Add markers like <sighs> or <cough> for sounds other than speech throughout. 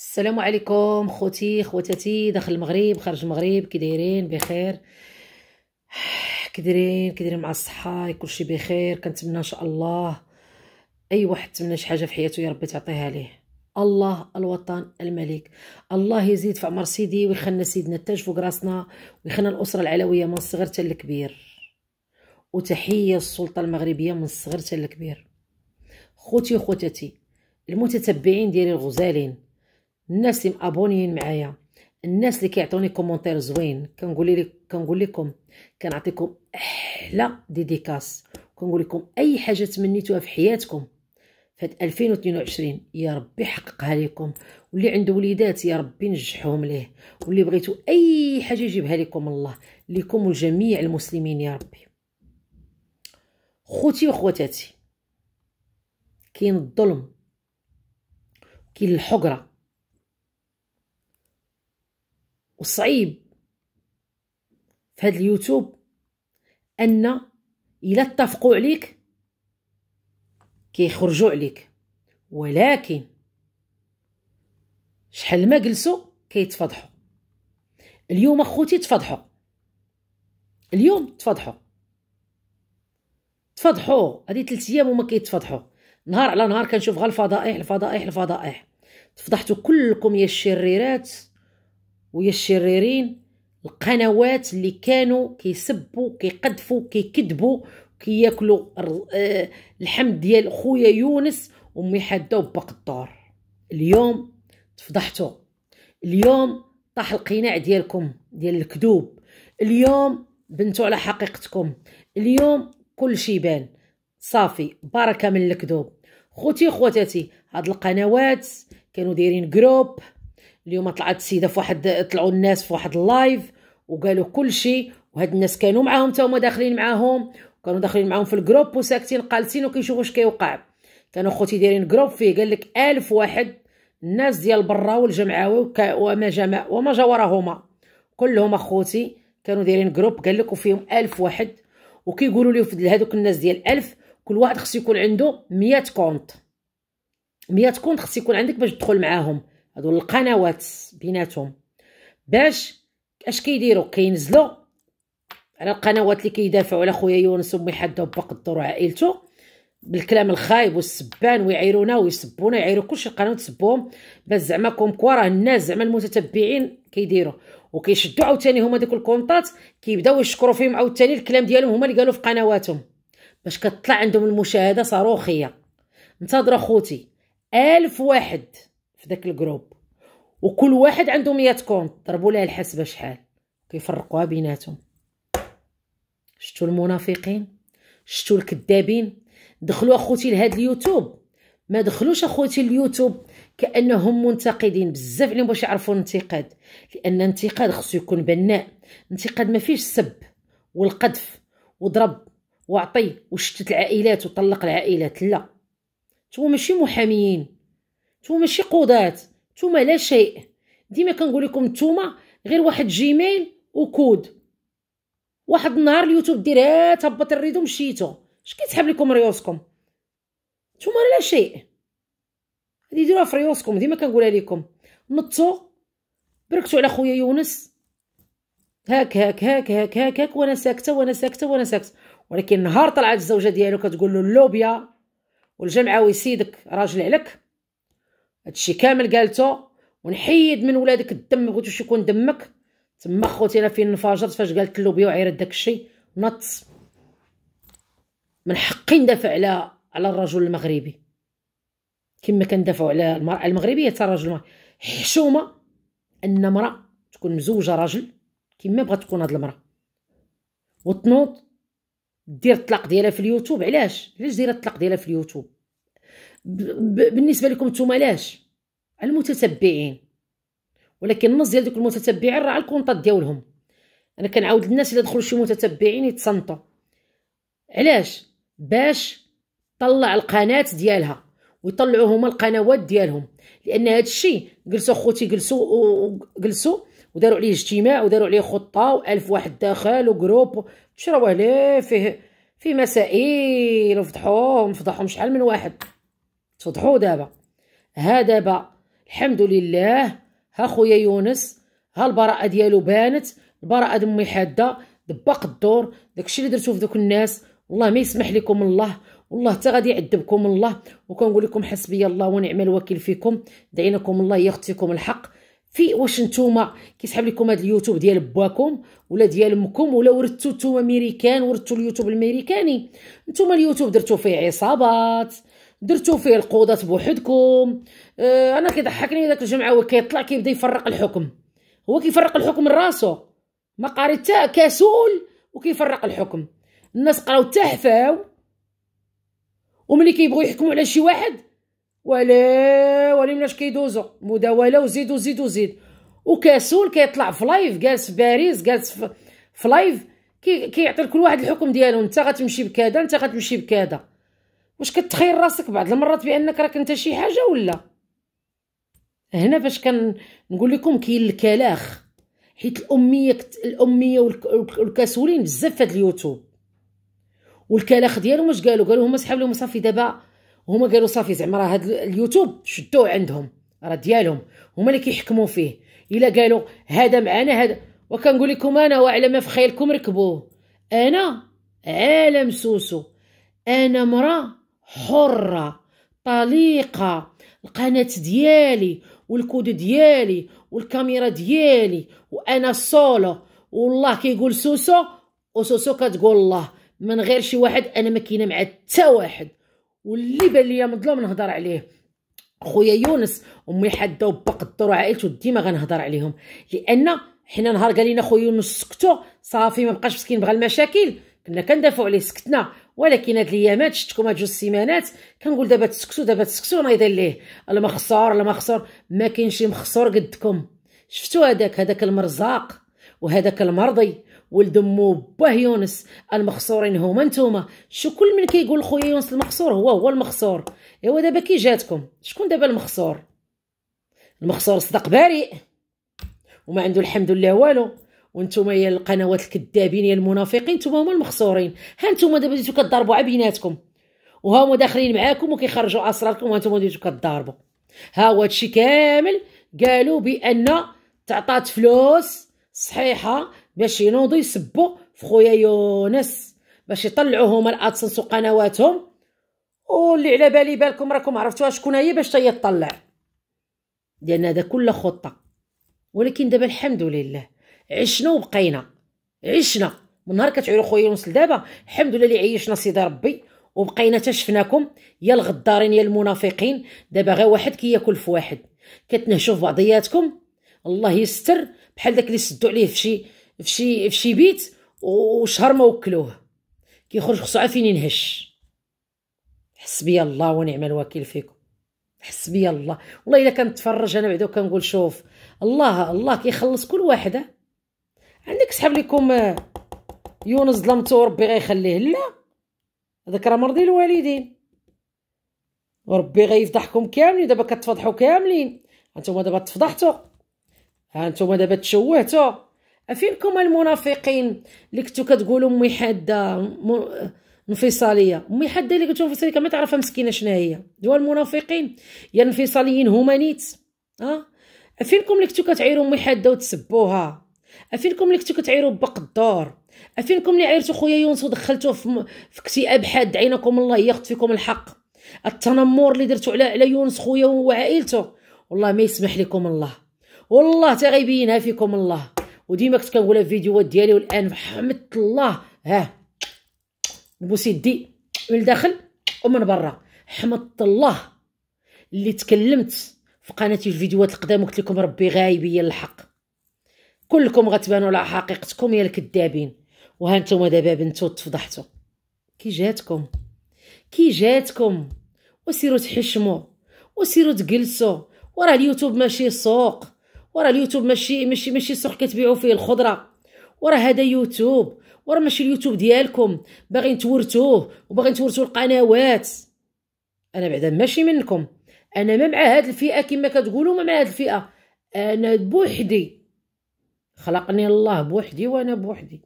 السلام عليكم خوتي خواتاتي داخل المغرب خارج المغرب كي دايرين بخير <sighs> كي دايرين كي دايرين مع الصحه كلشي بخير كنتمنى ان شاء الله اي واحد تمنى شي حاجه في حياته يا ربي تعطيها ليه الله الوطن الملك الله يزيد في عمر سيدي ويخلنا سيدنا التاج فوق راسنا ويخلنا الاسره العلويه من الصغر حتى الكبير وتحيه السلطه المغربيه من الصغر حتى الكبير خوتي وخواتاتي المتتبعين ديالي الغزالين الناس اللي مابونيين معايا الناس اللي كيعطوني كومونتير زوين كنقول لك كنقول لكم كنعطيكم احلى ديديكاس كنقول لكم اي حاجه تمنيتوها في حياتكم في 2022 يا ربي حققها لكم واللي عنده وليدات يا ربي نجحهم ليه واللي بغيتو اي حاجه يجيبها لكم الله لكم وجميع المسلمين يا ربي خوتي وخواتاتي كاين الظلم كاين الحقره وصعيب في هذا اليوتيوب ان الا اتفقوا عليك كيخرجوا عليك ولكن شحال ما جلسوا كيتفضحوا اليوم اخوتي تفضحوا اليوم تفضحوا تفضحوا هذه ثلاث ايام وما كيتفضحوا نهار على نهار كنشوف غير الفضائح الفضائح الفضائح تفضحتوا كلكم يا الشريرات ويا الشريرين القنوات اللي كانوا كيسبوا كيقذفوا كيكذبوا كياكلوا آه، اللحم ديال خويا يونس ومي حاده وباق الدار اليوم تفضحتوا اليوم طاح القناع ديالكم ديال الكذوب اليوم بنتوا على حقيقتكم اليوم كل شيء بان صافي بركه من الكذوب خوتي خواتاتي هاد القنوات كانوا دايرين جروب اليوم طلعت السيده في واحد طلعوا الناس في واحد اللايف وقالوا كل شيء وهاد الناس كانوا معاهم حتى هما داخلين معاهم كانوا داخلين معاهم في الجروب وساكتين قالتين وكيشوفوا اش كيوقع كانوا خوتي دايرين جروب فيه قال لك ألف واحد الناس ديال برا والجمعاوي وما جمع وما جاورهما كلهم اخوتي كانوا دايرين جروب قال لك وفيهم ألف واحد وكيقولوا لي في هذوك الناس ديال ألف كل واحد خصو يكون عنده 100 كونت 100 كونت خص يكون عندك باش تدخل معاهم هادو القنوات بيناتهم باش اش كيديروا كينزلوا على القنوات اللي كيدافعوا على خويا يونس ومي حدو بقدر عائلته بالكلام الخايب والسبان ويعيرونا ويسبونا يعيروا كلشي القناه تسبوهم باش زعما كومكوا راه الناس زعما المتتبعين كيديروا وكيشدوا عاوتاني هما ديك الكونطات كيبداو يشكروا فيهم عاوتاني الكلام ديالهم هما اللي قالوا في قنواتهم باش كتطلع عندهم المشاهده صاروخيه انتظر اخوتي ألف واحد في داك الجروب وكل واحد عنده 100 كونت ضربوا ليه الحسبه شحال كيفرقوها بيناتهم شتو المنافقين شتو الكذابين دخلوا اخوتي لهاد اليوتيوب ما دخلوش اخوتي اليوتيوب كانهم منتقدين بزاف عليهم باش يعرفوا الانتقاد لان الانتقاد خصو يكون بناء الانتقاد ما فيش سب والقذف وضرب وعطي وشتت العائلات وطلق العائلات لا نتوما ماشي محاميين نتوما ماشي قضاة نتوما لا شيء ديما كنقول لكم نتوما غير واحد جيميل وكود واحد النهار اليوتيوب دير هبط تهبط الريدو مشيتو اش كيسحب لكم ريوسكم نتوما لا شيء هادي ديروها في ريوسكم ديما كنقولها لكم نطو بركتو على خويا يونس هاك هاك هاك هاك هاك هاك وانا ساكته وانا ساكته وانا ساكته ولكن نهار طلعت الزوجه ديالو كتقول له اللوبيا والجمعوي سيدك راجل عليك هادشي كامل قالته ونحيد من ولادك الدم ما بغيتوش يكون دمك تما خوتي انا فين انفجرت فاش قالت له بيوعي راه داكشي نط من حقي ندافع على على الرجل المغربي كما كندافعوا على المراه المغربيه حتى الرجل المغربي حشومه ان امراه تكون مزوجه راجل كما بغات تكون هاد المراه وتنوض دير الطلاق ديالها في اليوتيوب علاش علاش دايره الطلاق ديالها في اليوتيوب بالنسبه لكم نتوما علاش على المتتبعين ولكن النص ديال دوك المتتبعين راه على الكونطات ديالهم انا كنعاود للناس الا دخلوا شي متتبعين يتصنتوا علاش باش طلع القناه ديالها ويطلعوا هما القنوات ديالهم لان هذا الشيء جلسوا خوتي جلسوا وجلسوا وداروا عليه اجتماع وداروا عليه خطه والف واحد داخل وجروب شراوه ليه فيه فيه مسائل وفضحوهم فضحهم شحال من واحد تفضحوا دابا ها دابا الحمد لله ها خويا يونس ها البراءه ديالو بانت البراءه دمي حاده دباق الدور داكشي اللي درتو في دوك الناس والله ما يسمح لكم الله والله حتى غادي يعذبكم الله وكنقول لكم حسبي الله ونعم الوكيل فيكم دعيناكم الله يغطيكم الحق في واش نتوما كيسحب لكم هذا اليوتيوب ديال باكم ولا ديال امكم ولا ورثتو نتوما ميريكان ورثتو اليوتيوب الميريكاني نتوما اليوتيوب درتو فيه عصابات درتو فيه القوضات بوحدكم اه انا كيضحكني داك الجمعه هو كيطلع كيبدا يفرق الحكم هو كيفرق الحكم لراسو ما قاري حتى كسول وكيفرق الحكم الناس قراو حتى حفاو وملي كيبغيو يحكموا على شي واحد ولا ولا مناش كيدوزو مداوله وزيد وزيد وزيد وكسول كيطلع في لايف جالس في باريس جالس في, لايف كيعطي كي لكل واحد الحكم ديالو انت غتمشي بكذا انت غتمشي بكذا واش كتخيل راسك بعض المرات بانك راك انت شي حاجه ولا هنا فاش كنقول لكم كاين الكلاخ حيت الاميه الاميه والكسولين بزاف في اليوتيوب والكلاخ ديالهم واش قالوا قالوا هما صحاب لهم صافي دابا هما قالوا صافي زعما راه هاد اليوتيوب شدوه عندهم راه ديالهم هما اللي كيحكموا فيه الا قالوا هذا معانا هذا وكنقول لكم انا وعلى ما في خيالكم ركبوه انا عالم سوسو انا مراه حرة طليقة القناة ديالي والكود ديالي والكاميرا ديالي وانا سولو والله كيقول سوسو وسوسو كتقول الله من غير شي واحد انا ما كاينه مع حتى واحد واللي بان ليا مظلوم نهضر عليه خويا يونس امي حاده وبا قدر عائلته ديما غنهضر عليهم لان حنا نهار قال لنا خويا يونس سكتو صافي ما بقاش مسكين بغى المشاكل كنا كندافعوا عليه سكتنا ولكن هاد الايامات شفتكم هاد جوج سيمانات كنقول دابا تسكتوا دابا تسكتوا يدير ليه الا ما خسر الا ما خسر ما شي مخسور قدكم شفتوا هذاك هذاك المرزاق وهذاك المرضي ولد مو باه يونس المخسورين هما نتوما شو كل من كيقول خويا يونس المخسور هو هو المخسور ايوا دابا كي جاتكم شكون دابا المخسور المخسور صدق بارئ وما عنده الحمد لله والو وانتم يا القنوات الكذابين يا المنافقين انتم هما المخسورين ها انتم دابا بديتو كضربوا على بيناتكم وها هما داخلين معاكم وكيخرجوا اسراركم وانتم بديتو كضربوا ها هو هادشي كامل قالوا بان تعطات فلوس صحيحه باش ينوضوا يسبوا في خويا يونس باش يطلعوا هما الادسنس وقنواتهم واللي على بالي بالكم راكم عرفتوها شكون هي باش تطلع لان هذا كله خطه ولكن دابا الحمد لله عشنا وبقينا عشنا من نهار كتعيروا خويا يونس لدابا الحمد لله اللي عيشنا سيدي ربي وبقينا حتى شفناكم يا الغدارين يا المنافقين دابا غير واحد كياكل في واحد كتنهشوا في بعضياتكم الله يستر بحال داك اللي سدوا عليه في شي في شي في شي بيت وشهر ما وكلوه كيخرج خصو عارفين ينهش حسبي الله ونعم الوكيل فيكم حسبي الله والله الا كنتفرج انا بعدا كنقول شوف الله الله كيخلص كل واحد عندك سحب لكم آه، يونس ظلمتو وربي غيخليه لا هذاك راه مرضي الوالدين وربي غيفضحكم كاملين دابا كتفضحوا كاملين هانتوما دابا تفضحتوا هانتوما دابا تشوهتوا فينكم المنافقين اللي كنتو كتقولوا امي حاده انفصاليه امي حاده اللي كتشوف انفصاليه ما تعرفها مسكينه شنو هي هو المنافقين يا الانفصاليين هما نيت ها أه؟ فينكم اللي كنتو كتعيروا امي حاده وتسبوها افينكم اللي كنتو كتعيروا بق الدار افينكم اللي عيرتو خويا يونس ودخلتوه في, م... في اكتئاب حاد عينكم الله ياخذ فيكم الحق التنمر اللي درتو على على يونس خويا وعائلته والله ما يسمح لكم الله والله تا غيبينها فيكم الله وديما كنت كنقولها في الفيديوهات ديالي والان حمدت الله ها نبوس يدي من الداخل ومن برا حمدت الله اللي تكلمت في قناتي في الفيديوهات القدام وقلت لكم ربي غايبيه الحق كلكم غتبانوا على حقيقتكم يا الكذابين وهانتوما دابا بنتو تفضحتو كي جاتكم كي جاتكم وسيروا تحشموا وسيروا تجلسوا وراه اليوتيوب ماشي سوق وراه اليوتيوب ماشي ماشي ماشي سوق كتبيعوا فيه الخضره وراه هذا يوتيوب وراه ماشي اليوتيوب ديالكم باغي تورثوه وباغي تورثوا القنوات انا بعدا ماشي منكم انا ما مع هاد الفئه كما كتقولوا ما مع هاد الفئه انا بوحدي خلقني الله بوحدي وانا بوحدي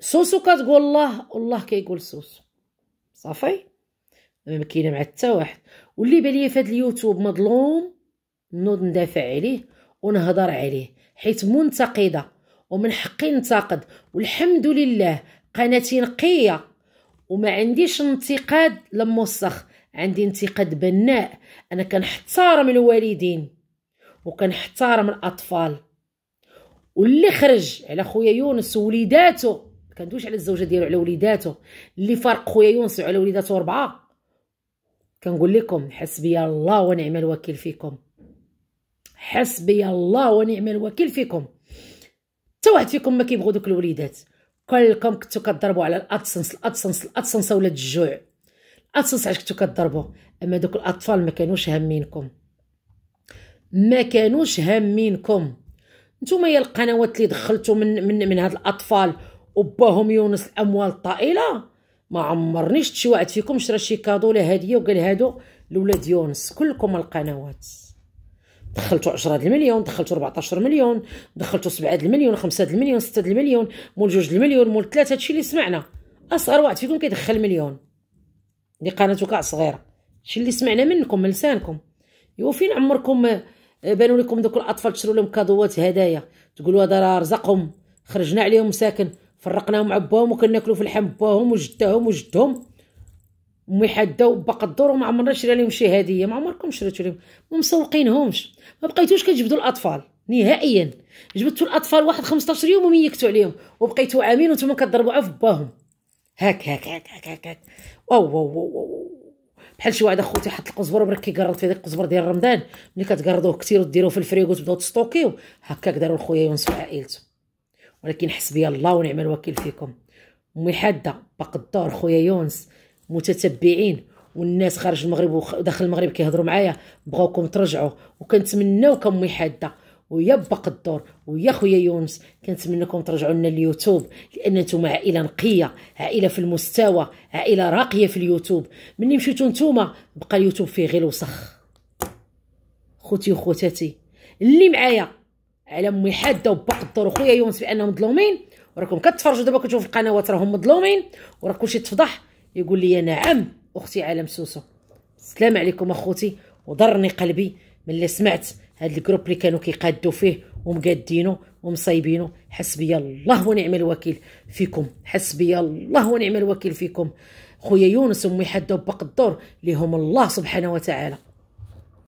سوسو كتقول الله والله كيقول سوسو صافي ما كاينه مع حتى واحد واللي بالي في هذا اليوتيوب مظلوم نوض ندافع عليه ونهضر عليه حيت منتقده ومن حقي ننتقد والحمد لله قناتي نقيه وما عنديش انتقاد لموسخ عندي انتقاد بناء انا كنحترم الوالدين وكنحترم الاطفال واللي خرج على خويا يونس ووليداتو كندويش على الزوجه ديالو على وليداتو اللي فارق خويا يونس على وليداتو اربعه كنقول لكم حسبي الله ونعم الوكيل فيكم حسبي الله ونعم الوكيل فيكم حتى واحد فيكم ما كيبغوا دوك الوليدات كلكم كنتو كضربوا على الادسنس الادسنس الادسنس ولاد الجوع الادسنس علاش كنتو كضربوا اما دوك الاطفال ما كانوش هامينكم ما كانوش هامينكم نتوما يا القنوات اللي دخلتو من من من هاد الاطفال وباهم يونس الاموال الطائله ما عمرني شفت شي واحد فيكم شرا شي كادو لا هديه وقال هادو لولاد يونس كلكم القنوات دخلتوا 10 المليون دخلتوا 14 مليون دخلتوا 7 المليون 5 المليون 6 المليون مول 2 المليون مول 3 هادشي اللي سمعنا اصغر واحد فيكم كيدخل مليون اللي قناتو كاع صغيره شي اللي سمعنا منكم من لسانكم يوفين عمركم أه، بانوا لكم دوك الاطفال تشرو لهم كادوات هدايا تقولوا هذا راه رزقهم خرجنا عليهم مساكن فرقناهم عباهم وكناكلوا في الحم باهم وجداهم وجدهم امي حاده وبا الدور وما عمرنا شرينا لهم شي هديه ما عمركم شريتو لهم ما مسوقينهمش ما بقيتوش كتجبدوا الاطفال نهائيا جبدتوا الاطفال واحد 15 يوم وميكتوا عليهم وبقيتوا عامين وانتم كتضربوا عف باهم هاك هاك هاك هاك هاك, هاك. واو واو واو, واو. بحال شي واحد اخوتي حط القزبر وبرك كيقرد في داك القزبر ديال رمضان ملي كتقرضوه كثير وديروه في الفريغو تبداو تستوكيو هكاك داروا خويا يونس عائلته ولكن حسبي الله ونعم الوكيل فيكم امي حاده باق الدور خويا يونس متتبعين والناس خارج المغرب وداخل المغرب كيهضروا معايا بغاوكم ترجعوا وكنتمناو كامي حاده ويا با الدور ويا خويا يونس كنتمنىكم ترجعوا لنا اليوتيوب لان نتوما عائله نقيه عائله في المستوى عائله راقيه في اليوتيوب ملي مشيتو نتوما بقى اليوتيوب فيه غير الوسخ خوتي وخوتاتي اللي معايا على امي حاده وباق الدور وخويا يونس بانهم مظلومين وراكم كتفرجوا دابا كتشوفوا القنوات راهم مظلومين وراه كلشي تفضح يقول لي نعم اختي عالم سوسو السلام عليكم اخوتي وضرني قلبي ملي سمعت هاد الجروب اللي كانوا كيقادوا فيه ومقادينه ومصايبينه حسبي الله ونعم الوكيل فيكم حسبي الله ونعم الوكيل فيكم خويا يونس ومي حدو بق الدور ليهم الله سبحانه وتعالى